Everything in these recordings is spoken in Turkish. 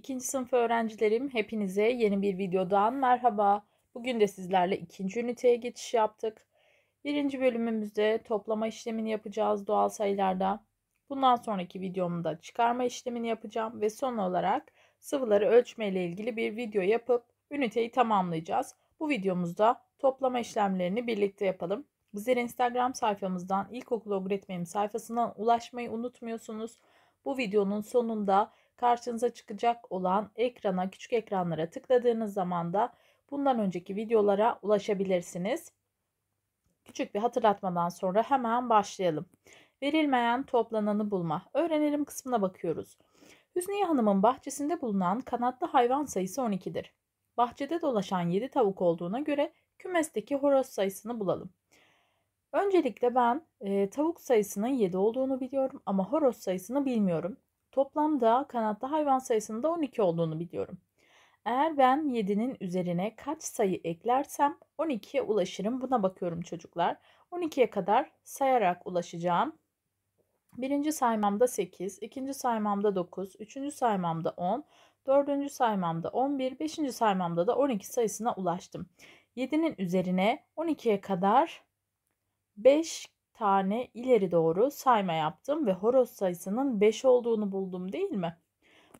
İkinci sınıf öğrencilerim hepinize yeni bir videodan merhaba. Bugün de sizlerle ikinci üniteye geçiş yaptık. Birinci bölümümüzde toplama işlemini yapacağız doğal sayılarda. Bundan sonraki videomda çıkarma işlemini yapacağım ve son olarak sıvıları ölçme ile ilgili bir video yapıp üniteyi tamamlayacağız. Bu videomuzda toplama işlemlerini birlikte yapalım. Bizlere Instagram sayfamızdan ilkokul öğretmenim sayfasından ulaşmayı unutmuyorsunuz. Bu videonun sonunda karşınıza çıkacak olan ekrana küçük ekranlara tıkladığınız zaman da bundan önceki videolara ulaşabilirsiniz. Küçük bir hatırlatmadan sonra hemen başlayalım. Verilmeyen toplananı bulma. Öğrenelim kısmına bakıyoruz. Hüsniye Hanım'ın bahçesinde bulunan kanatlı hayvan sayısı 12'dir. Bahçede dolaşan 7 tavuk olduğuna göre kümesteki horoz sayısını bulalım. Öncelikle ben e, tavuk sayısının 7 olduğunu biliyorum ama horoz sayısını bilmiyorum. Toplamda kanatlı hayvan sayısının da 12 olduğunu biliyorum. Eğer ben 7'nin üzerine kaç sayı eklersem 12'ye ulaşırım. Buna bakıyorum çocuklar. 12'ye kadar sayarak ulaşacağım. Birinci saymamda 8, ikinci saymamda 9, üçüncü saymamda 10, dördüncü saymamda 11, beşinci saymamda da 12 sayısına ulaştım. 7'nin üzerine 12'ye kadar 5 tane ileri doğru sayma yaptım ve horoz sayısının 5 olduğunu buldum değil mi?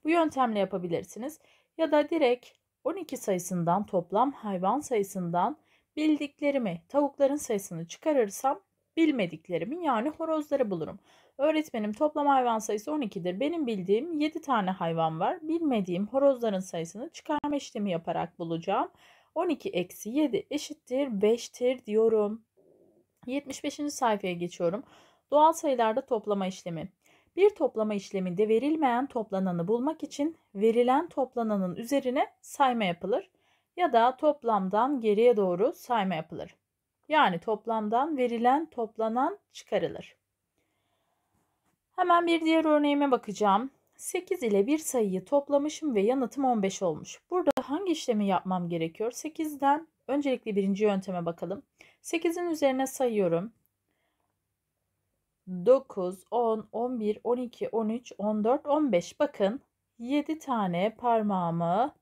Bu yöntemle yapabilirsiniz. Ya da direkt 12 sayısından toplam hayvan sayısından bildiklerimi, tavukların sayısını çıkarırsam bilmediklerimi yani horozları bulurum. Öğretmenim toplam hayvan sayısı 12'dir. Benim bildiğim 7 tane hayvan var. Bilmediğim horozların sayısını çıkarma işlemi yaparak bulacağım. 12 eksi 7 eşittir 5'tir diyorum. 75. sayfaya geçiyorum. Doğal sayılarda toplama işlemi. Bir toplama işleminde verilmeyen toplananı bulmak için verilen toplananın üzerine sayma yapılır ya da toplamdan geriye doğru sayma yapılır. Yani toplamdan verilen toplanan çıkarılır. Hemen bir diğer örneğime bakacağım. 8 ile bir sayıyı toplamışım ve yanıtım 15 olmuş. Burada hangi işlemi yapmam gerekiyor? 8'den öncelikle birinci yönteme bakalım. 8'in üzerine sayıyorum. 9, 10, 11, 12, 13, 14, 15. Bakın 7 tane parmağımı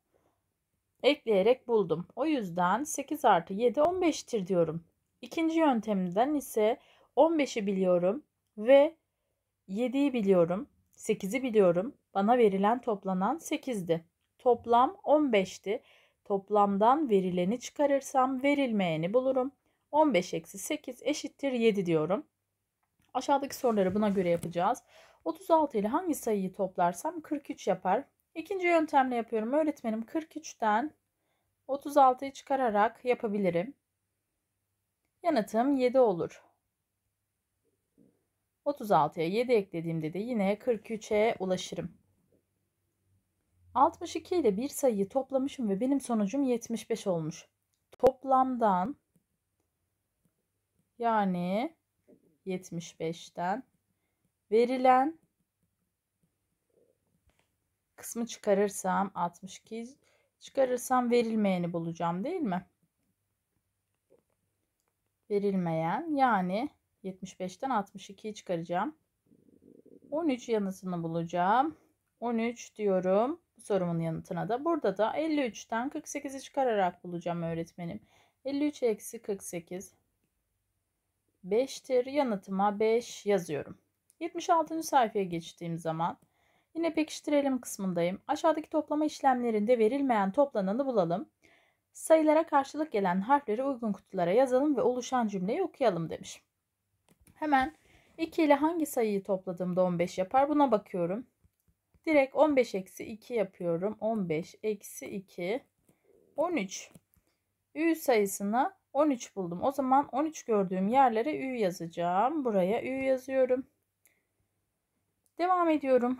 ekleyerek buldum. O yüzden 8 artı 7 15'tir diyorum. İkinci yöntemden ise 15'i biliyorum ve 7'yi biliyorum. 8'i biliyorum. Bana verilen toplanan 8'di. Toplam 15'ti. Toplamdan verileni çıkarırsam verilmeyeni bulurum. 15 eksi 8 eşittir 7 diyorum. Aşağıdaki soruları buna göre yapacağız. 36 ile hangi sayıyı toplarsam 43 yapar. İkinci yöntemle yapıyorum. Öğretmenim 43'ten 36'yı çıkararak yapabilirim. Yanıtım 7 olur. 36'ya 7 eklediğimde de yine 43'e ulaşırım. 62 ile bir sayıyı toplamışım ve benim sonucum 75 olmuş. Toplamdan yani 75'ten verilen kısmı çıkarırsam 62 çıkarırsam verilmeyeni bulacağım değil mi? Verilmeyen yani 75'ten 62'yi çıkaracağım. 13 yanıtını bulacağım. 13 diyorum. Bu sorumun yanıtına da. Burada da 53'ten 48'i çıkararak bulacağım öğretmenim. 53 eksi 48 5'tir. Yanıtıma 5 yazıyorum. 76. sayfaya geçtiğim zaman yine pekiştirelim kısmındayım. Aşağıdaki toplama işlemlerinde verilmeyen toplananı bulalım. Sayılara karşılık gelen harfleri uygun kutulara yazalım ve oluşan cümleyi okuyalım demiş. Hemen 2 ile hangi sayıyı topladığımda 15 yapar buna bakıyorum. Direkt 15 eksi 2 yapıyorum. 15 eksi 2 13. Ü sayısını 13 buldum. O zaman 13 gördüğüm yerlere Ü yazacağım. Buraya Ü yazıyorum. Devam ediyorum.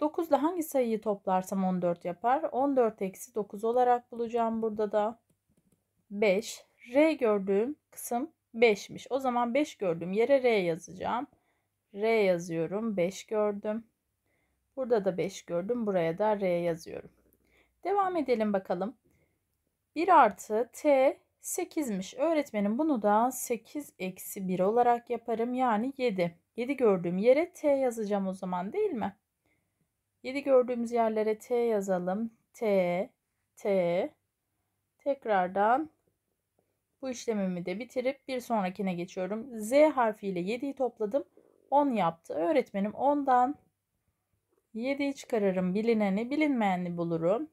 9 ile hangi sayıyı toplarsam 14 yapar. 14 eksi 9 olarak bulacağım burada da. 5. R gördüğüm kısım 5'miş. O zaman 5 gördüm. yere R yazacağım. R yazıyorum. 5 gördüm. Burada da 5 gördüm. Buraya da R yazıyorum. Devam edelim bakalım. 1 artı T 8'miş. Öğretmenim bunu da 8 eksi 1 olarak yaparım. Yani 7. 7 gördüğüm yere T yazacağım o zaman değil mi? 7 gördüğümüz yerlere T yazalım. T, T. Tekrardan bu işlemimi de bitirip bir sonrakine geçiyorum. Z harfiyle 7'yi topladım. 10 yaptı. Öğretmenim 10'dan 7'yi çıkarırım. Bilineni bilinmeyeni bulurum.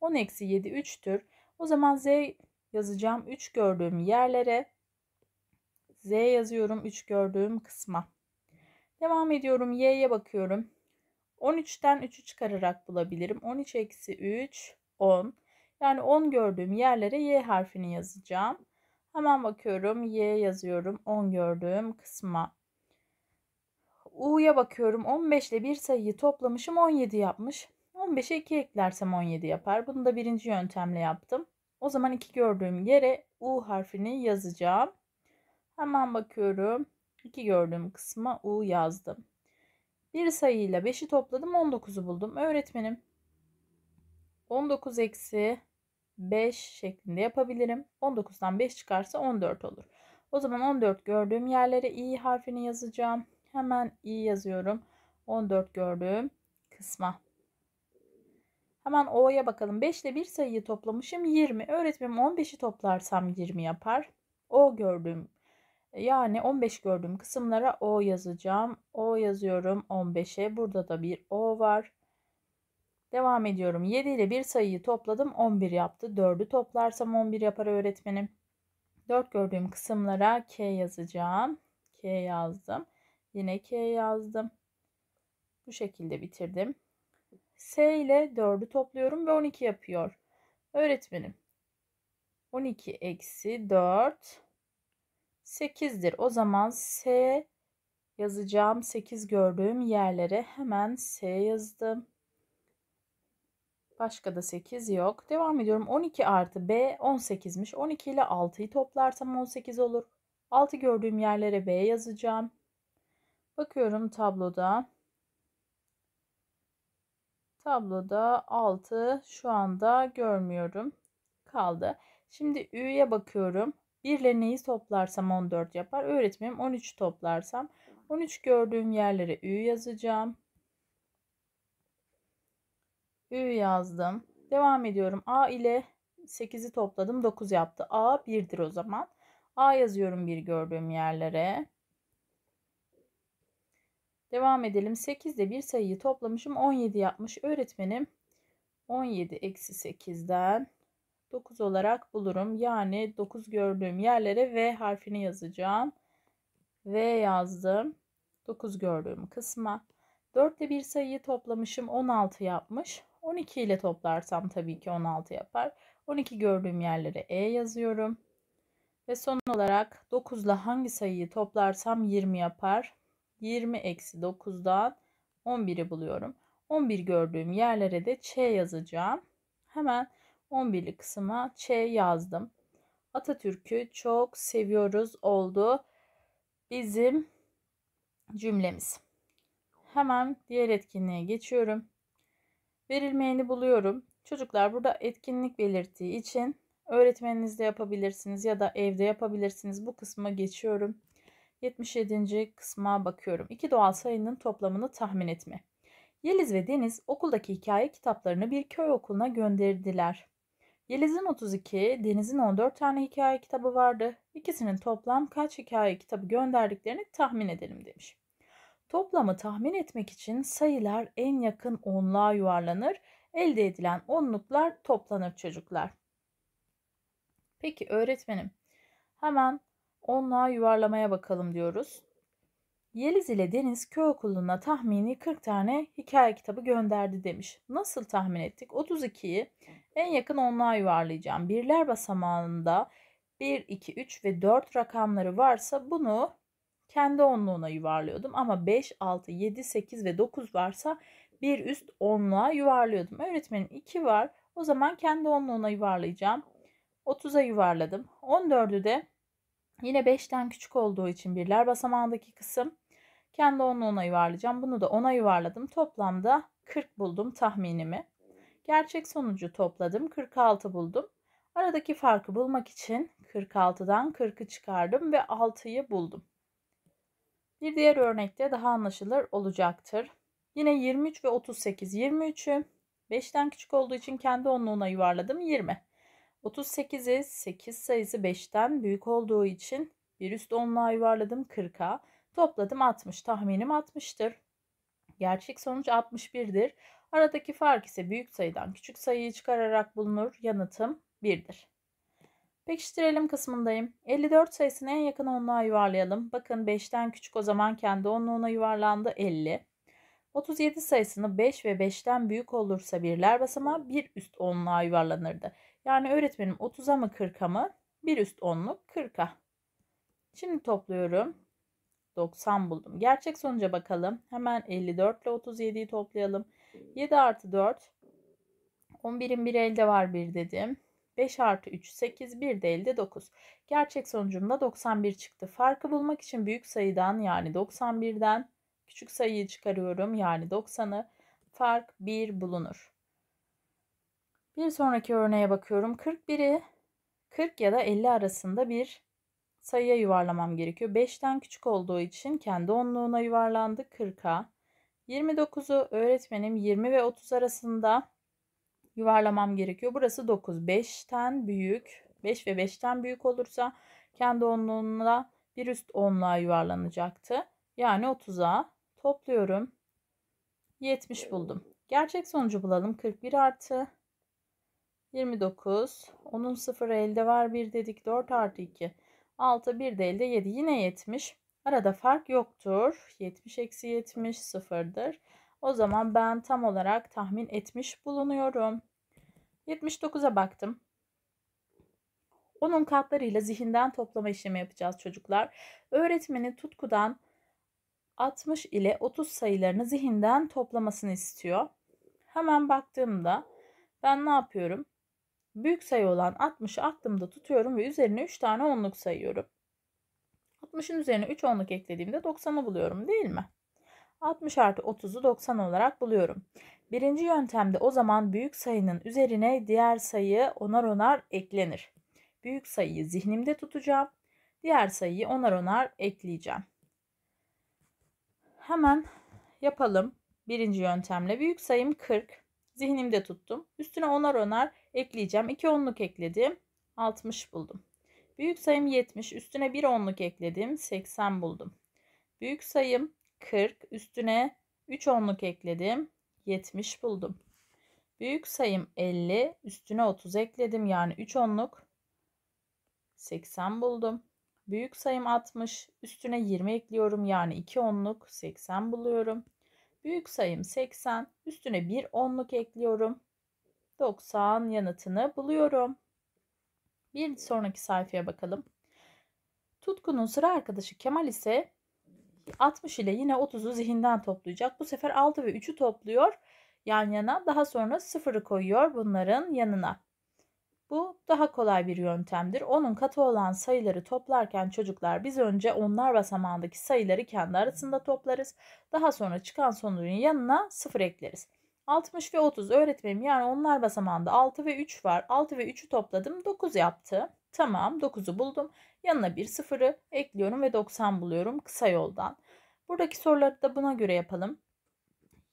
10 eksi 7 3'tür. O zaman Z yazacağım 3 gördüğüm yerlere. Z yazıyorum 3 gördüğüm kısma. Devam ediyorum. Y'ye bakıyorum. 13'ten 3'ü çıkararak bulabilirim. 13 eksi 3 10. Yani 10 gördüğüm yerlere Y harfini yazacağım. Hemen bakıyorum. Y yazıyorum. 10 gördüğüm kısma. U'ya bakıyorum. 15 ile bir sayıyı toplamışım. 17 yapmış. 15'e 2 eklersem 17 yapar. Bunu da birinci yöntemle yaptım. O zaman 2 gördüğüm yere U harfini yazacağım. Hemen bakıyorum. 2 gördüğüm kısma U yazdım. Bir sayıyla 5'i topladım 19'u buldum. Öğretmenim 19 eksi 5 şeklinde yapabilirim. 19'dan 5 çıkarsa 14 olur. O zaman 14 gördüğüm yerlere i harfini yazacağım. Hemen i yazıyorum. 14 gördüğüm kısma. Hemen o'ya bakalım. 5 ile bir sayıyı toplamışım 20. Öğretmenim 15'i toplarsam 20 yapar. O gördüğüm yani 15 gördüğüm kısımlara o yazacağım. O yazıyorum 15'e. Burada da bir o var. Devam ediyorum. 7 ile bir sayıyı topladım. 11 yaptı. 4'ü toplarsam 11 yapar öğretmenim. 4 gördüğüm kısımlara K yazacağım. K yazdım. Yine K yazdım. Bu şekilde bitirdim. S ile 4'ü topluyorum ve 12 yapıyor. Öğretmenim 12 eksi 4 8'dir. O zaman S yazacağım 8 gördüğüm yerlere hemen S yazdım. Başka da 8 yok. Devam ediyorum. 12 artı B 18'miş. 12 ile 6'yı toplarsam 18 olur. 6 gördüğüm yerlere B yazacağım. Bakıyorum tabloda. Tabloda 6 şu anda görmüyorum. Kaldı. Şimdi Ü'ye bakıyorum. 1 ile neyi toplarsam 14 yapar. Öğretmenim 13 toplarsam 13 gördüğüm yerlere Ü yazacağım. Ü yazdım. Devam ediyorum. A ile 8'i topladım. 9 yaptı. A 1'dir o zaman. A yazıyorum bir gördüğüm yerlere. Devam edelim. 8 ile bir sayıyı toplamışım. 17 yapmış. Öğretmenim 17 eksi 8'den 9 olarak bulurum. Yani 9 gördüğüm yerlere V harfini yazacağım. V yazdım. 9 gördüğüm kısma. 4 ile bir sayıyı toplamışım. 16 yapmış. 12 ile toplarsam tabii ki 16 yapar. 12 gördüğüm yerlere E yazıyorum. Ve son olarak 9 ile hangi sayıyı toplarsam 20 yapar. 20 eksi 9'dan 11'i buluyorum. 11 gördüğüm yerlere de Ç yazacağım. Hemen 11'li kısma Ç yazdım. Atatürk'ü çok seviyoruz oldu bizim cümlemiz. Hemen diğer etkinliğe geçiyorum. Verilmeyeni buluyorum. Çocuklar burada etkinlik belirttiği için öğretmeninizle yapabilirsiniz ya da evde yapabilirsiniz. Bu kısma geçiyorum. 77. kısma bakıyorum. İki doğal sayının toplamını tahmin etme. Yeliz ve Deniz okuldaki hikaye kitaplarını bir köy okuluna gönderdiler. Yeliz'in 32, Deniz'in 14 tane hikaye kitabı vardı. İkisinin toplam kaç hikaye kitabı gönderdiklerini tahmin edelim demiş. Toplamı tahmin etmek için sayılar en yakın onluğa yuvarlanır. Elde edilen onluklar toplanır çocuklar. Peki öğretmenim hemen onluğa yuvarlamaya bakalım diyoruz. Yeliz ile Deniz köy okuluna tahmini 40 tane hikaye kitabı gönderdi demiş. Nasıl tahmin ettik? 32'yi en yakın onluğa yuvarlayacağım. Birler basamağında 1, 2, 3 ve 4 rakamları varsa bunu kendi onluğuna yuvarlıyordum. Ama 5, 6, 7, 8 ve 9 varsa bir üst onluğa yuvarlıyordum. Öğretmenin 2 var. O zaman kendi onluğuna yuvarlayacağım. 30'a yuvarladım. 14'ü de yine 5'ten küçük olduğu için birler basamağındaki kısım kendi onluğuna yuvarlayacağım. Bunu da 10'a yuvarladım. Toplamda 40 buldum tahminimi. Gerçek sonucu topladım. 46 buldum. Aradaki farkı bulmak için 46'dan 40'ı çıkardım ve 6'yı buldum. Bir diğer örnekte daha anlaşılır olacaktır. Yine 23 ve 38. 23'ü 5'ten küçük olduğu için kendi onluğuna yuvarladım 20. 38'i 8 sayısı 5'ten büyük olduğu için bir üst onluğa yuvarladım 40'a. Topladım 60. Tahminim 60'tır. Gerçek sonuç 61'dir. Aradaki fark ise büyük sayıdan küçük sayıyı çıkararak bulunur. Yanıtım 1'dir. Pekiştirelim kısmındayım. 54 sayısını en yakın onluğa yuvarlayalım. Bakın 5'ten küçük o zaman kendi onluğuna yuvarlandı 50. 37 sayısını 5 ve 5'ten büyük olursa birler basamağı bir üst onluğa yuvarlanırdı. Yani öğretmenim 30'a mı 40'a mı? Bir üst onluk 40'a. Şimdi topluyorum. 90 buldum. Gerçek sonuca bakalım. Hemen 54 ile 37'yi toplayalım. 7 artı 4. 11'in bir elde var bir dedim. 5 artı 3 8 bir de elde 9. Gerçek sonucumda 91 çıktı. Farkı bulmak için büyük sayıdan yani 91'den küçük sayıyı çıkarıyorum yani 90'ı. Fark 1 bulunur. Bir sonraki örneğe bakıyorum. 41'i 40 ya da 50 arasında bir sayıya yuvarlamam gerekiyor. 5'ten küçük olduğu için kendi onluğuna yuvarlandı 40'a. 29'u öğretmenim 20 ve 30 arasında yuvarlamam gerekiyor. Burası 9. 5'ten büyük. 5 ve 5'ten büyük olursa kendi onluğuna bir üst onluğa yuvarlanacaktı. Yani 30'a topluyorum. 70 buldum. Gerçek sonucu bulalım. 41 artı 29. Onun sıfırı elde var. 1 dedik. 4 artı 2. 6 1 de elde 7. Yine 70. Arada fark yoktur. 70 eksi 70 sıfırdır. O zaman ben tam olarak tahmin etmiş bulunuyorum. 79'a baktım. Onun katlarıyla zihinden toplama işlemi yapacağız çocuklar. Öğretmenin tutkudan 60 ile 30 sayılarını zihinden toplamasını istiyor. Hemen baktığımda ben ne yapıyorum? Büyük sayı olan 60'ı aklımda tutuyorum ve üzerine 3 tane onluk sayıyorum. 60'ın üzerine 3 onluk eklediğimde 90'ı buluyorum değil mi? 60 artı 30'u 90 olarak buluyorum. Birinci yöntemde o zaman büyük sayının üzerine diğer sayı onar onar eklenir. Büyük sayıyı zihnimde tutacağım. Diğer sayıyı onar onar ekleyeceğim. Hemen yapalım. Birinci yöntemle büyük sayım 40. Zihnimde tuttum. Üstüne onar onar ekleyeceğim. 2 onluk ekledim. 60 buldum. Büyük sayım 70. Üstüne 1 onluk ekledim. 80 buldum. Büyük sayım 40 üstüne 3 onluk ekledim. 70 buldum. Büyük sayım 50 üstüne 30 ekledim. Yani 3 onluk 80 buldum. Büyük sayım 60 üstüne 20 ekliyorum. Yani 2 onluk 80 buluyorum. Büyük sayım 80 üstüne 1 onluk ekliyorum. 90 yanıtını buluyorum. Bir sonraki sayfaya bakalım. Tutku'nun sıra arkadaşı Kemal ise 60 ile yine 30'u zihinden toplayacak. Bu sefer 6 ve 3'ü topluyor yan yana. Daha sonra 0'ı koyuyor bunların yanına. Bu daha kolay bir yöntemdir. Onun katı olan sayıları toplarken çocuklar biz önce onlar basamağındaki sayıları kendi arasında toplarız. Daha sonra çıkan sonucun yanına 0 ekleriz. 60 ve 30 öğretmenim yani onlar basamağında 6 ve 3 var. 6 ve 3'ü topladım 9 yaptı. Tamam 9'u buldum. Yanına bir sıfırı ekliyorum ve 90 buluyorum kısa yoldan. Buradaki soruları da buna göre yapalım.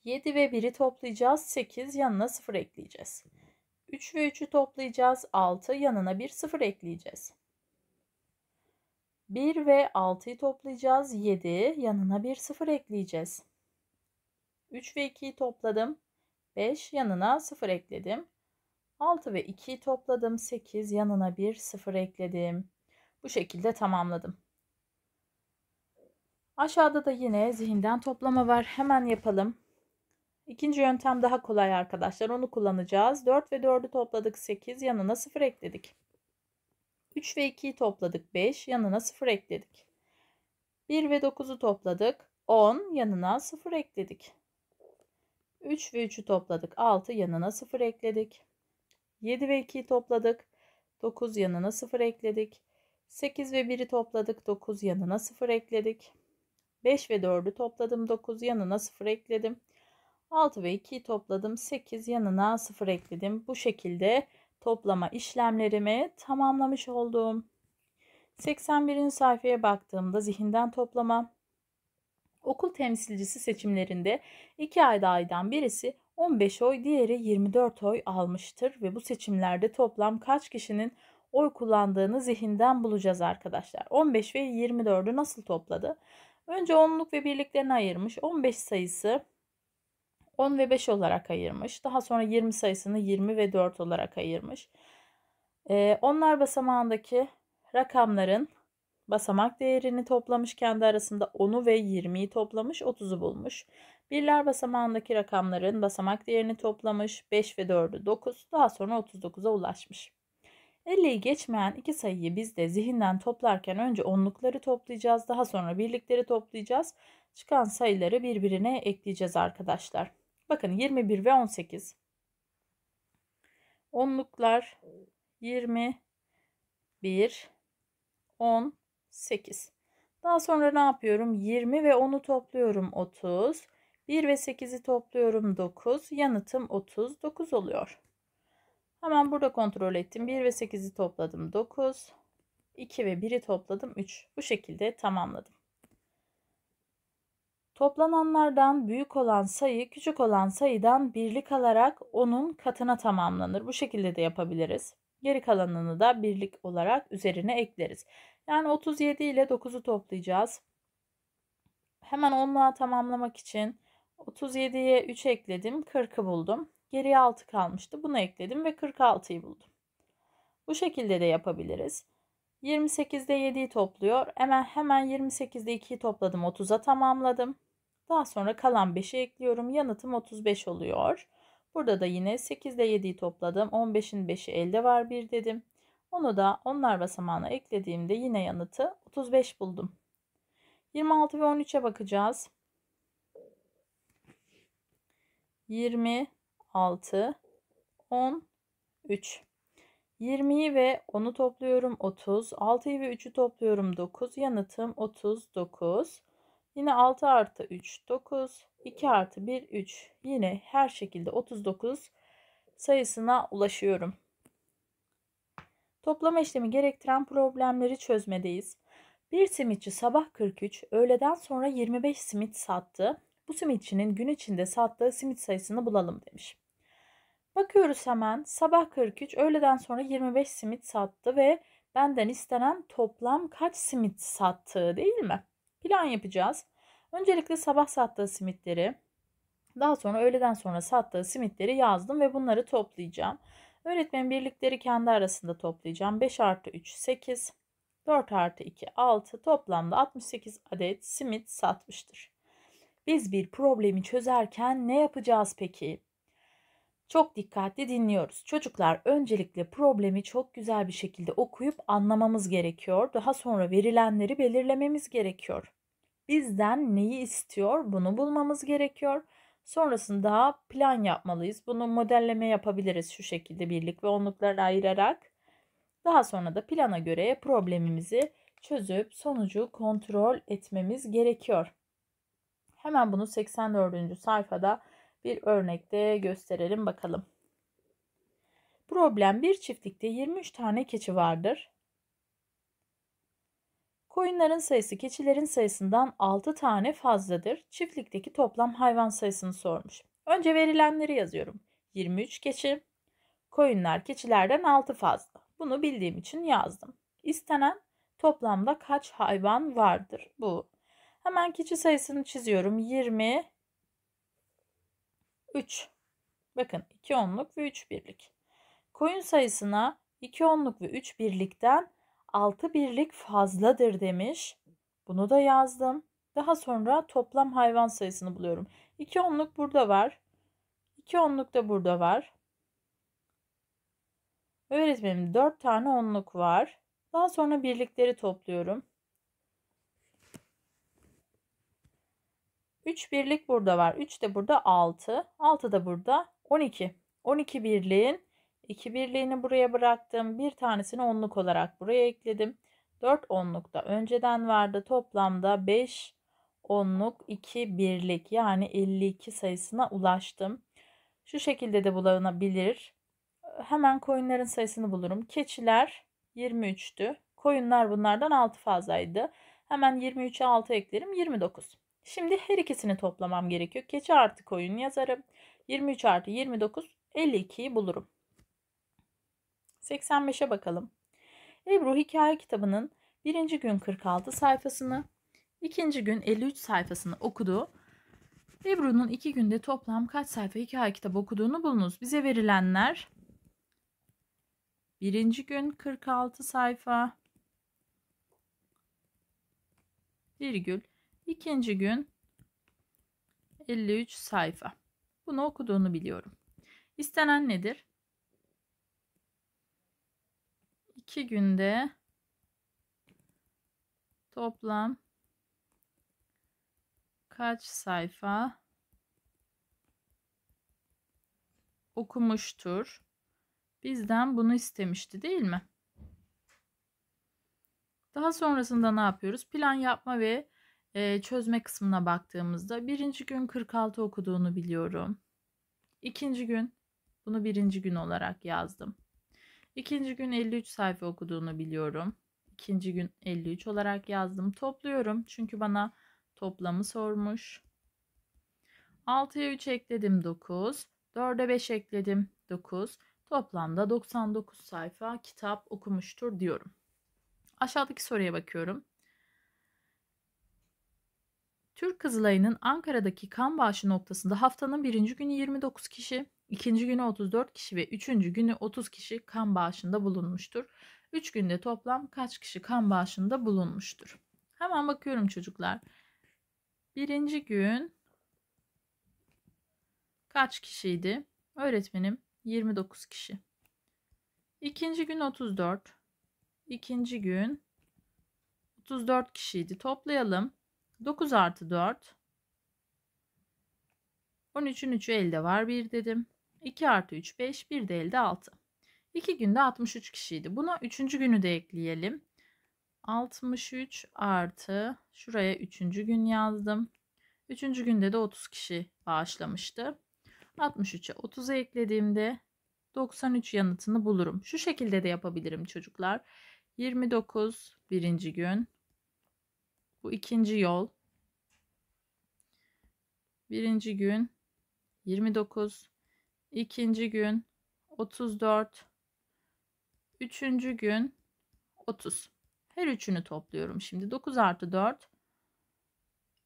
7 ve 1'i toplayacağız. 8 yanına sıfır ekleyeceğiz. 3 ve 3'ü toplayacağız. 6 yanına bir sıfır ekleyeceğiz. 1 ve 6'yı toplayacağız. 7 yanına bir sıfır ekleyeceğiz. 3 ve 2'yi topladım. 5 yanına sıfır ekledim. 6 ve 2'yi topladım. 8 yanına bir sıfır ekledim. Bu şekilde tamamladım. Aşağıda da yine zihinden toplama var. Hemen yapalım. İkinci yöntem daha kolay arkadaşlar. Onu kullanacağız. 4 ve 4'ü topladık 8. Yanına 0 ekledik. 3 ve 2'yi topladık 5. Yanına 0 ekledik. 1 ve 9'u topladık 10. Yanına 0 ekledik. 3 ve 3'ü topladık 6. Yanına 0 ekledik. 7 ve 2'yi topladık 9. Yanına 0 ekledik. 8 ve 1'i topladık 9 yanına 0 ekledik. 5 ve 4'ü topladım 9 yanına 0 ekledim. 6 ve 2'yi topladım 8 yanına 0 ekledim. Bu şekilde toplama işlemlerimi tamamlamış oldum. 81. sayfaya baktığımda zihinden toplama. Okul temsilcisi seçimlerinde 2 aydan birisi 15 oy diğeri 24 oy almıştır ve bu seçimlerde toplam kaç kişinin oy kullandığını zihinden bulacağız arkadaşlar. 15 ve 24'ü nasıl topladı? Önce onluk ve birliklerini ayırmış. 15 sayısı 10 ve 5 olarak ayırmış. Daha sonra 20 sayısını 20 ve 4 olarak ayırmış. Ee, onlar basamağındaki rakamların basamak değerini toplamış kendi arasında 10'u ve 20'yi toplamış 30'u bulmuş. Birler basamağındaki rakamların basamak değerini toplamış 5 ve 4'ü 9 daha sonra 39'a ulaşmış. 50'yi geçmeyen iki sayıyı biz de zihinden toplarken önce onlukları toplayacağız. Daha sonra birlikleri toplayacağız. Çıkan sayıları birbirine ekleyeceğiz arkadaşlar. Bakın 21 ve 18. Onluklar 21, 18. Daha sonra ne yapıyorum? 20 ve 10'u topluyorum 30. 1 ve 8'i topluyorum 9. Yanıtım 39 oluyor. Hemen burada kontrol ettim. 1 ve 8'i topladım 9. 2 ve 1'i topladım 3. Bu şekilde tamamladım. Toplananlardan büyük olan sayı küçük olan sayıdan birlik alarak onun katına tamamlanır. Bu şekilde de yapabiliriz. Geri kalanını da birlik olarak üzerine ekleriz. Yani 37 ile 9'u toplayacağız. Hemen onluğa tamamlamak için 37'ye 3 ekledim. 40'ı buldum. Geriye 6 kalmıştı. Bunu ekledim ve 46'yı buldum. Bu şekilde de yapabiliriz. 28'de 7'yi topluyor. Hemen hemen 28'de 2'yi topladım. 30'a tamamladım. Daha sonra kalan 5'i ekliyorum. Yanıtım 35 oluyor. Burada da yine 8'de ile 7'yi topladım. 15'in 5'i elde var 1 dedim. Onu da onlar basamağına eklediğimde yine yanıtı 35 buldum. 26 ve 13'e bakacağız. 20 6, 10, 3. 20'yi ve 10'u topluyorum 30. 6'yı ve 3'ü topluyorum 9. Yanıtım 39. Yine 6 artı 3 9. 2 artı 1 3. Yine her şekilde 39 sayısına ulaşıyorum. Toplama işlemi gerektiren problemleri çözmedeyiz. Bir simitçi sabah 43, öğleden sonra 25 simit sattı. Bu simitçinin gün içinde sattığı simit sayısını bulalım demiş. Bakıyoruz hemen sabah 43 öğleden sonra 25 simit sattı ve benden istenen toplam kaç simit sattığı değil mi? Plan yapacağız. Öncelikle sabah sattığı simitleri daha sonra öğleden sonra sattığı simitleri yazdım ve bunları toplayacağım. Öğretmen birlikleri kendi arasında toplayacağım. 5 artı 3 8 4 artı 2 6 toplamda 68 adet simit satmıştır. Biz bir problemi çözerken ne yapacağız peki? Çok dikkatli dinliyoruz. Çocuklar öncelikle problemi çok güzel bir şekilde okuyup anlamamız gerekiyor. Daha sonra verilenleri belirlememiz gerekiyor. Bizden neyi istiyor bunu bulmamız gerekiyor. Sonrasında plan yapmalıyız. Bunu modelleme yapabiliriz şu şekilde birlik ve onlukları ayırarak. Daha sonra da plana göre problemimizi çözüp sonucu kontrol etmemiz gerekiyor. Hemen bunu 84. sayfada bir örnekte gösterelim bakalım. Problem bir çiftlikte 23 tane keçi vardır. Koyunların sayısı keçilerin sayısından 6 tane fazladır. Çiftlikteki toplam hayvan sayısını sormuş. Önce verilenleri yazıyorum. 23 keçi, koyunlar keçilerden 6 fazla. Bunu bildiğim için yazdım. İstenen toplamda kaç hayvan vardır bu? Hemen keçi sayısını çiziyorum. 20 3. Bakın 2 onluk ve 3 birlik. Koyun sayısına 2 onluk ve 3 birlikten 6 birlik fazladır demiş. Bunu da yazdım. Daha sonra toplam hayvan sayısını buluyorum. 2 onluk burada var. 2 onluk da burada var. Öğretmenim 4 tane onluk var. Daha sonra birlikleri topluyorum. 3 birlik burada var. 3 de burada 6. 6 da burada 12. 12 birliğin 2 birliğini buraya bıraktım. Bir tanesini onluk olarak buraya ekledim. 4 onluk da önceden vardı. Toplamda 5 onluk 2 birlik yani 52 sayısına ulaştım. Şu şekilde de bulunabilir. Hemen koyunların sayısını bulurum. Keçiler 23'tü. Koyunlar bunlardan 6 fazlaydı. Hemen 23'e 6 eklerim 29. Şimdi her ikisini toplamam gerekiyor. Keçi artı koyun yazarım. 23 artı 29 52'yi bulurum. 85'e bakalım. Ebru hikaye kitabının birinci gün 46 sayfasını, ikinci gün 53 sayfasını okudu. Ebru'nun iki günde toplam kaç sayfa hikaye kitabı okuduğunu bulunuz. Bize verilenler birinci gün 46 sayfa virgül İkinci gün 53 sayfa. Bunu okuduğunu biliyorum. İstenen nedir? 2 günde toplam kaç sayfa okumuştur? Bizden bunu istemişti değil mi? Daha sonrasında ne yapıyoruz? Plan yapma ve e, çözme kısmına baktığımızda birinci gün 46 okuduğunu biliyorum. İkinci gün bunu birinci gün olarak yazdım. İkinci gün 53 sayfa okuduğunu biliyorum. İkinci gün 53 olarak yazdım. Topluyorum çünkü bana toplamı sormuş. 6'ya 3 ekledim 9. 4'e 5 ekledim 9. Toplamda 99 sayfa kitap okumuştur diyorum. Aşağıdaki soruya bakıyorum. Türk Kızılayı'nın Ankara'daki kan bağışı noktasında haftanın birinci günü 29 kişi, ikinci günü 34 kişi ve üçüncü günü 30 kişi kan bağışında bulunmuştur. Üç günde toplam kaç kişi kan bağışında bulunmuştur? Hemen bakıyorum çocuklar. Birinci gün kaç kişiydi? Öğretmenim 29 kişi. İkinci gün 34. İkinci gün 34 kişiydi. Toplayalım. 9 artı 4. 13'ün 3'ü elde var 1 dedim. 2 artı 3 5 1 de elde 6. 2 günde 63 kişiydi. Buna 3. günü de ekleyelim. 63 artı şuraya 3. gün yazdım. 3. günde de 30 kişi bağışlamıştı. 63'e 30'u eklediğimde 93 yanıtını bulurum. Şu şekilde de yapabilirim çocuklar. 29 birinci gün bu ikinci yol. Birinci gün 29. ikinci gün 34. Üçüncü gün 30. Her üçünü topluyorum şimdi. 9 artı 4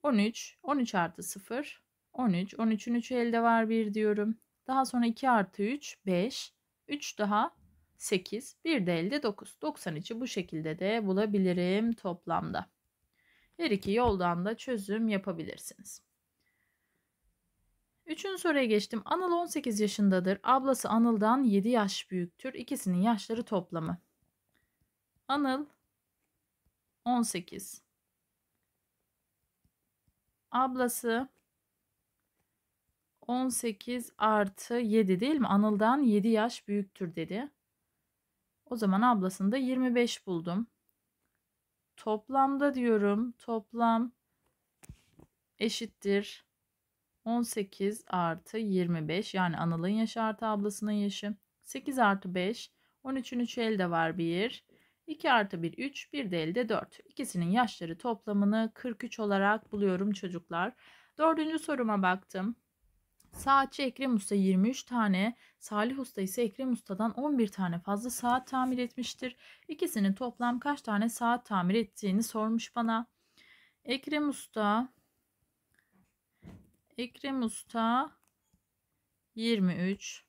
13. 13 artı 0 13. 13'ün 3'ü elde var 1 diyorum. Daha sonra 2 artı 3 5. 3 daha 8. 1 de elde 9. 93'ü bu şekilde de bulabilirim toplamda. Her iki yoldan da çözüm yapabilirsiniz. Üçüncü soruya geçtim. Anıl 18 yaşındadır. Ablası Anıl'dan 7 yaş büyüktür. İkisinin yaşları toplamı. Anıl 18. Ablası 18 artı 7 değil mi? Anıl'dan 7 yaş büyüktür dedi. O zaman ablasını da 25 buldum. Toplamda diyorum toplam eşittir 18 artı 25 yani Anıl'ın yaşı artı ablasının yaşı 8 artı 5 13'ün 3'ü elde var 1 2 artı 1 3 1 de elde 4 ikisinin yaşları toplamını 43 olarak buluyorum çocuklar. Dördüncü soruma baktım. Saatçi Ekrem Usta 23 tane, Salih Usta ise Ekrem Usta'dan 11 tane fazla saat tamir etmiştir. İkisinin toplam kaç tane saat tamir ettiğini sormuş bana. Ekrem Usta Ekrem Usta 23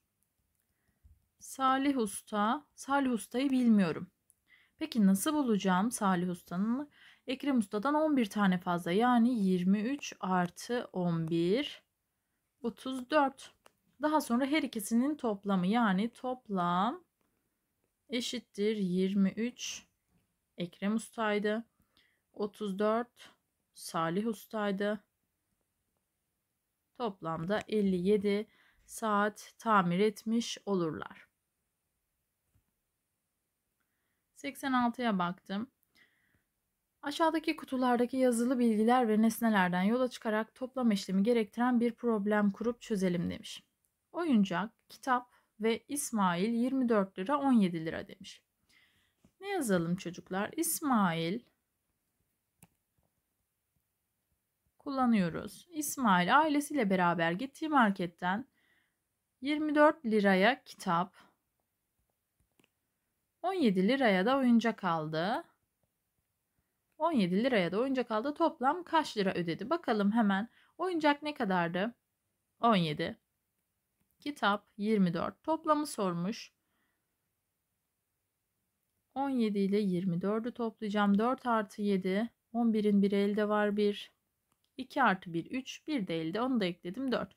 Salih Usta Salih Usta'yı bilmiyorum. Peki nasıl bulacağım Salih Usta'nın? Ekrem Usta'dan 11 tane fazla yani 23 artı 11 34. Daha sonra her ikisinin toplamı yani toplam eşittir 23 Ekrem Usta'ydı. 34 Salih Usta'ydı. Toplamda 57 saat tamir etmiş olurlar. 86'ya baktım. Aşağıdaki kutulardaki yazılı bilgiler ve nesnelerden yola çıkarak toplam işlemi gerektiren bir problem kurup çözelim demiş. Oyuncak, kitap ve İsmail 24 lira 17 lira demiş. Ne yazalım çocuklar? İsmail kullanıyoruz. İsmail ailesiyle beraber gittiği marketten 24 liraya kitap, 17 liraya da oyuncak aldı. 17 liraya da oyuncak aldı. Toplam kaç lira ödedi? Bakalım hemen. Oyuncak ne kadardı? 17. Kitap 24. Toplamı sormuş. 17 ile 24'ü toplayacağım. 4 artı 7. 11'in bir elde var 1. 2 artı 1 3. 1 de elde. Onu da ekledim 4.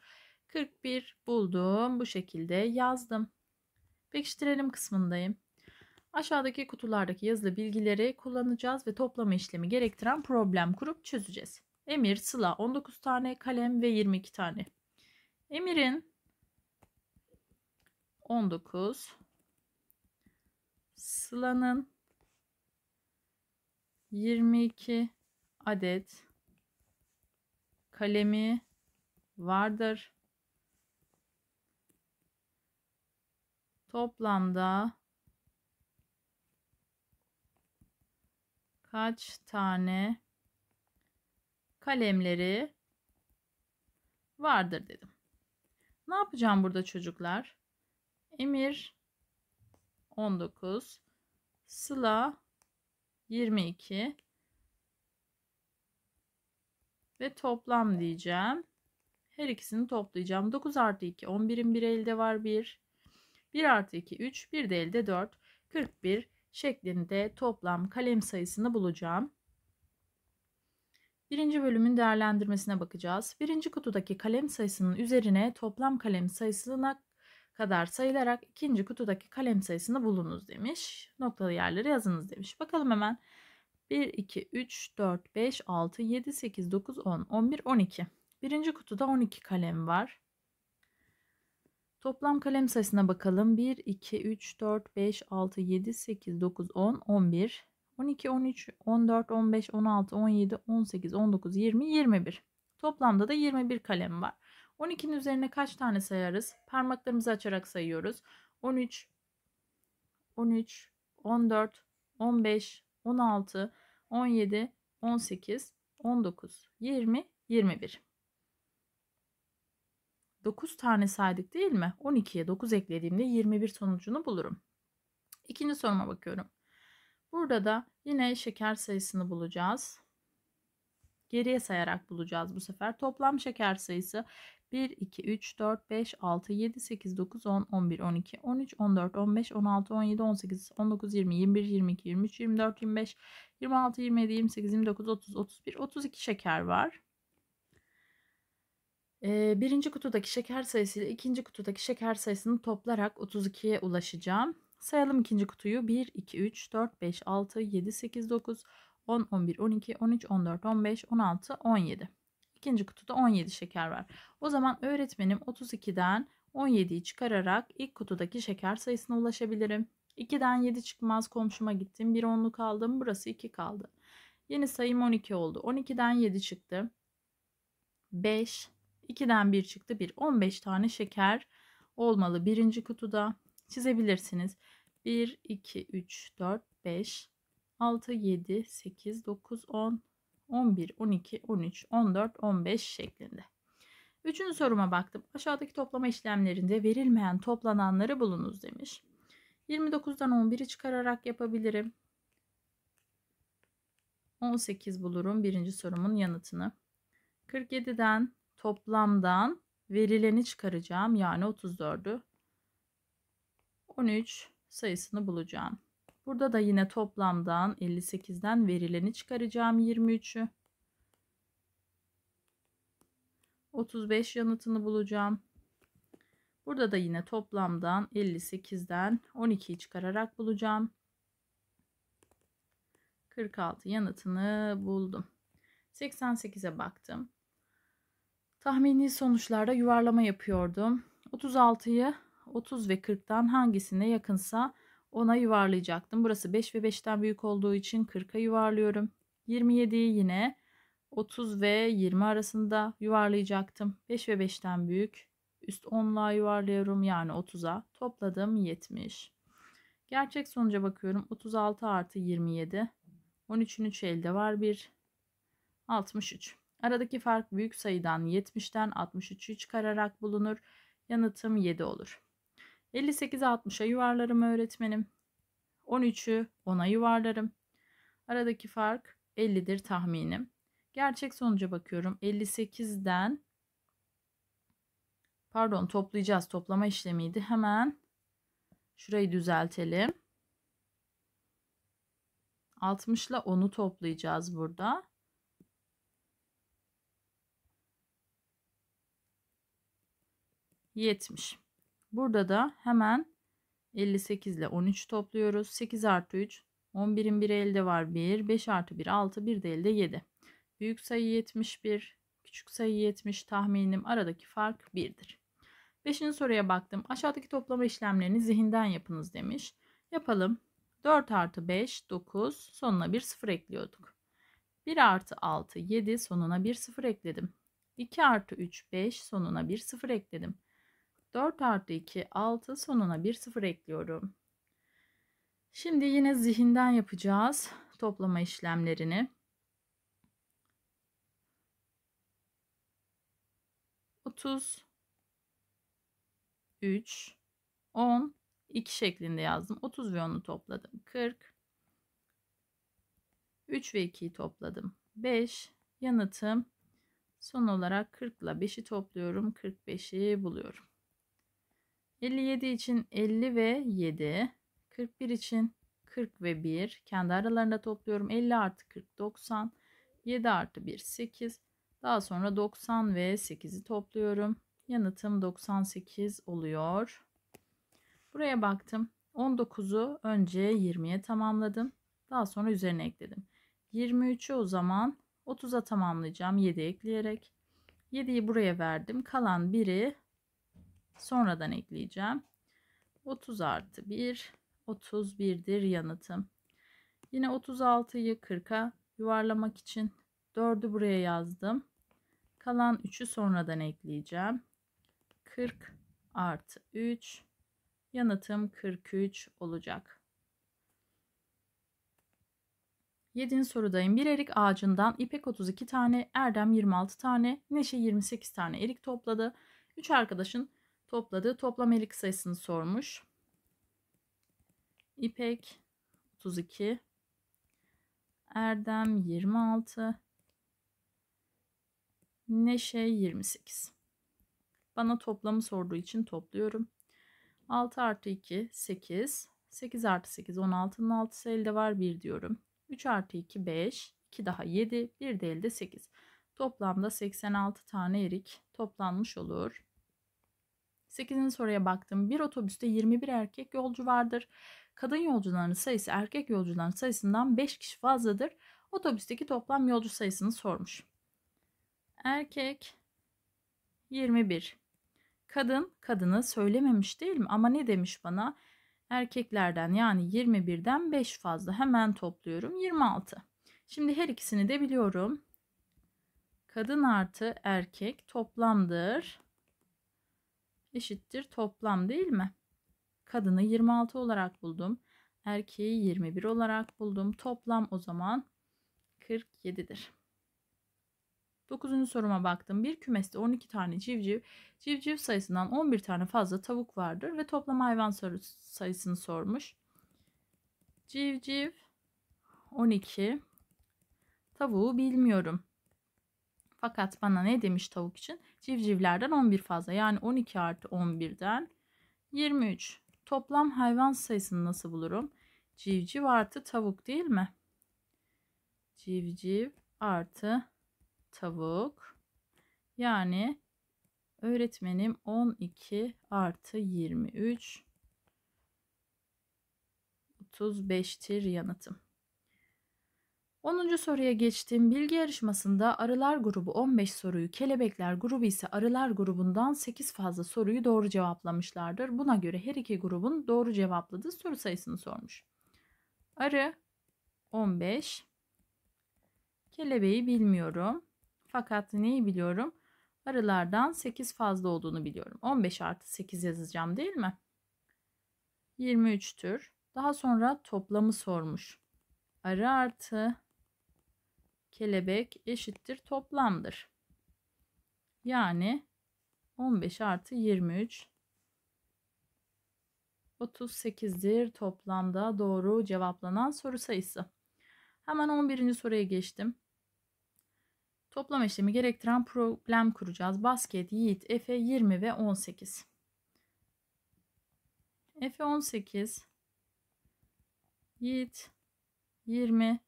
41 buldum. Bu şekilde yazdım. Pekiştirelim kısmındayım. Aşağıdaki kutulardaki yazılı bilgileri kullanacağız ve toplama işlemi gerektiren problem kurup çözeceğiz. Emir, Sıla 19 tane, kalem ve 22 tane. Emir'in 19, Sıla'nın 22 adet kalemi vardır. Toplamda kaç tane kalemleri vardır dedim. Ne yapacağım burada çocuklar? Emir 19, Sıla 22 ve toplam diyeceğim. Her ikisini toplayacağım. 9 artı 2 11'in bir elde var 1. 1 artı 2 3 bir de elde 4. 41 şeklinde toplam kalem sayısını bulacağım. Birinci bölümün değerlendirmesine bakacağız. Birinci kutudaki kalem sayısının üzerine toplam kalem sayısına kadar sayılarak ikinci kutudaki kalem sayısını bulunuz demiş. Noktalı yerleri yazınız demiş. Bakalım hemen. 1, 2, 3, 4, 5, 6, 7, 8, 9, 10, 11, 12. Birinci kutuda 12 kalem var. Toplam kalem sayısına bakalım. 1, 2, 3, 4, 5, 6, 7, 8, 9, 10, 11, 12, 13, 14, 15, 16, 17, 18, 19, 20, 21. Toplamda da 21 kalem var. 12'nin üzerine kaç tane sayarız? Parmaklarımızı açarak sayıyoruz. 13, 13, 14, 15, 16, 17, 18, 19, 20, 21. 9 tane saydık değil mi? 12'ye 9 eklediğimde 21 sonucunu bulurum. İkinci soruma bakıyorum. Burada da yine şeker sayısını bulacağız. Geriye sayarak bulacağız bu sefer. Toplam şeker sayısı 1, 2, 3, 4, 5, 6, 7, 8, 9, 10, 11, 12, 13, 14, 15, 16, 17, 18, 19, 20, 21, 22, 23, 24, 25, 26, 27, 28, 29, 30, 31, 32 şeker var. Birinci kutudaki şeker sayısıyla ikinci kutudaki şeker sayısını toplarak 32'ye ulaşacağım. Sayalım ikinci kutuyu. 1, 2, 3, 4, 5, 6, 7, 8, 9, 10, 11, 12, 13, 14, 15, 16, 17. İkinci kutuda 17 şeker var. O zaman öğretmenim 32'den 17'yi çıkararak ilk kutudaki şeker sayısına ulaşabilirim. 2'den 7 çıkmaz komşuma gittim. Bir onluk aldım. Burası 2 kaldı. Yeni sayım 12 oldu. 12'den 7 çıktı. 5, 2'den 1 çıktı 1. 15 tane şeker olmalı birinci kutuda. Çizebilirsiniz. 1, 2, 3, 4, 5, 6, 7, 8, 9, 10, 11, 12, 13, 14, 15 şeklinde. Üçüncü soruma baktım. Aşağıdaki toplama işlemlerinde verilmeyen toplananları bulunuz demiş. 29'dan 11'i çıkararak yapabilirim. 18 bulurum birinci sorumun yanıtını. 47'den toplamdan verileni çıkaracağım. Yani 34'ü 13 sayısını bulacağım. Burada da yine toplamdan 58'den verileni çıkaracağım 23'ü. 35 yanıtını bulacağım. Burada da yine toplamdan 58'den 12'yi çıkararak bulacağım. 46 yanıtını buldum. 88'e baktım. Tahmini sonuçlarda yuvarlama yapıyordum. 36'yı 30 ve 40'tan hangisine yakınsa ona yuvarlayacaktım. Burası 5 ve 5'ten büyük olduğu için 40'a yuvarlıyorum. 27'yi yine 30 ve 20 arasında yuvarlayacaktım. 5 ve 5'ten büyük. Üst 10'la yuvarlıyorum yani 30'a. Topladım 70. Gerçek sonuca bakıyorum. 36 artı 27. 13'ün 3 elde var. 1. 63. Aradaki fark büyük sayıdan 70'ten 63'ü çıkararak bulunur. Yanıtım 7 olur. 58'e 60'a yuvarlarım öğretmenim. 13'ü 10'a yuvarlarım. Aradaki fark 50'dir tahminim. Gerçek sonuca bakıyorum. 58'den pardon toplayacağız. Toplama işlemiydi. Hemen şurayı düzeltelim. 60 ile 10'u toplayacağız burada. 70. Burada da hemen 58 ile 13 topluyoruz. 8 artı 3 11'in 1'i elde var 1. 5 artı 1 6 1 de elde 7. Büyük sayı 71 küçük sayı 70 tahminim aradaki fark 1'dir. 5. soruya baktım. Aşağıdaki toplama işlemlerini zihinden yapınız demiş. Yapalım. 4 artı 5 9 sonuna bir 0 ekliyorduk. 1 artı 6 7 sonuna bir 0 ekledim. 2 artı 3 5 sonuna bir 0 ekledim. 4 artı 2 6 sonuna bir sıfır ekliyorum. Şimdi yine zihinden yapacağız toplama işlemlerini. 30 3 10 2 şeklinde yazdım. 30 ve 10'u topladım. 40 3 ve 2'yi topladım. 5 yanıtım son olarak 40 ile 5'i topluyorum. 45'i buluyorum. 57 için 50 ve 7. 41 için 40 ve 1. Kendi aralarında topluyorum. 50 artı 40 90. 7 artı 1 8. Daha sonra 90 ve 8'i topluyorum. Yanıtım 98 oluyor. Buraya baktım. 19'u önce 20'ye tamamladım. Daha sonra üzerine ekledim. 23'ü o zaman 30'a tamamlayacağım 7 ekleyerek. 7'yi buraya verdim. Kalan 1'i sonradan ekleyeceğim. 30 artı 1 31'dir yanıtım. Yine 36'yı 40'a yuvarlamak için 4'ü buraya yazdım. Kalan 3'ü sonradan ekleyeceğim. 40 artı 3 yanıtım 43 olacak. 7. sorudayım. Bir erik ağacından ipek 32 tane, Erdem 26 tane, Neşe 28 tane erik topladı. 3 arkadaşın topladığı toplam elik sayısını sormuş. İpek 32, Erdem 26, Neşe 28. Bana toplamı sorduğu için topluyorum. 6 artı 2 8, 8 artı 8 16'nın 6'sı elde var 1 diyorum. 3 artı 2 5, 2 daha 7, 1 de elde 8. Toplamda 86 tane erik toplanmış olur. 8. soruya baktım. Bir otobüste 21 erkek yolcu vardır. Kadın yolcuların sayısı erkek yolcuların sayısından 5 kişi fazladır. Otobüsteki toplam yolcu sayısını sormuş. Erkek 21. Kadın kadını söylememiş değil mi? Ama ne demiş bana? Erkeklerden yani 21'den 5 fazla. Hemen topluyorum. 26. Şimdi her ikisini de biliyorum. Kadın artı erkek toplamdır eşittir toplam değil mi? Kadını 26 olarak buldum. Erkeği 21 olarak buldum. Toplam o zaman 47'dir. 9. soruma baktım. Bir kümeste 12 tane civciv, civciv sayısından 11 tane fazla tavuk vardır ve toplam hayvan sayısını sormuş. Civciv 12 tavuğu bilmiyorum. Fakat bana ne demiş tavuk için? Civcivlerden 11 fazla yani 12 artı 11'den 23. Toplam hayvan sayısını nasıl bulurum? Civciv artı tavuk değil mi? Civciv artı tavuk. Yani öğretmenim 12 artı 23 35'tir yanıtım. 10. soruya geçtiğim Bilgi yarışmasında arılar grubu 15 soruyu, kelebekler grubu ise arılar grubundan 8 fazla soruyu doğru cevaplamışlardır. Buna göre her iki grubun doğru cevapladığı soru sayısını sormuş. Arı 15. Kelebeği bilmiyorum. Fakat neyi biliyorum? Arılardan 8 fazla olduğunu biliyorum. 15 artı 8 yazacağım değil mi? 23'tür. Daha sonra toplamı sormuş. Arı artı kelebek eşittir toplamdır. Yani 15 artı 23 38'dir toplamda doğru cevaplanan soru sayısı. Hemen 11. soruya geçtim. Toplam işlemi gerektiren problem kuracağız. Basket, Yiğit, Efe 20 ve 18. Efe 18, Yiğit 20,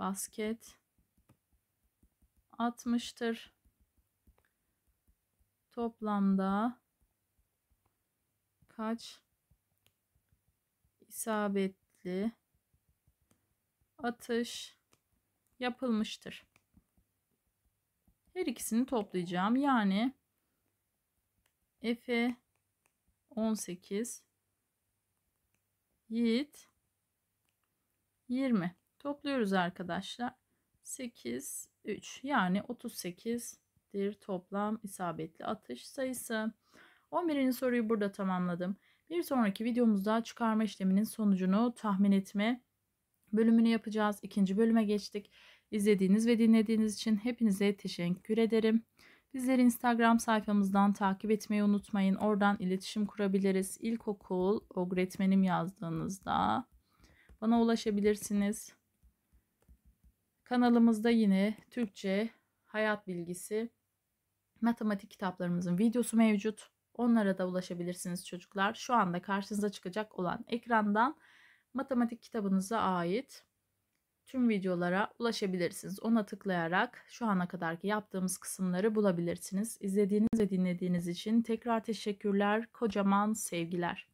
basket atmıştır. Toplamda kaç isabetli atış yapılmıştır. Her ikisini toplayacağım. Yani Efe 18 Yiğit 20 Topluyoruz arkadaşlar. 8, 3 yani 38'dir toplam isabetli atış sayısı. 11. soruyu burada tamamladım. Bir sonraki videomuzda çıkarma işleminin sonucunu tahmin etme bölümünü yapacağız. İkinci bölüme geçtik. İzlediğiniz ve dinlediğiniz için hepinize teşekkür ederim. Bizleri Instagram sayfamızdan takip etmeyi unutmayın. Oradan iletişim kurabiliriz. İlkokul öğretmenim yazdığınızda bana ulaşabilirsiniz. Kanalımızda yine Türkçe, hayat bilgisi, matematik kitaplarımızın videosu mevcut. Onlara da ulaşabilirsiniz çocuklar. Şu anda karşınıza çıkacak olan ekrandan matematik kitabınıza ait tüm videolara ulaşabilirsiniz. Ona tıklayarak şu ana kadarki yaptığımız kısımları bulabilirsiniz. İzlediğiniz ve dinlediğiniz için tekrar teşekkürler. Kocaman sevgiler.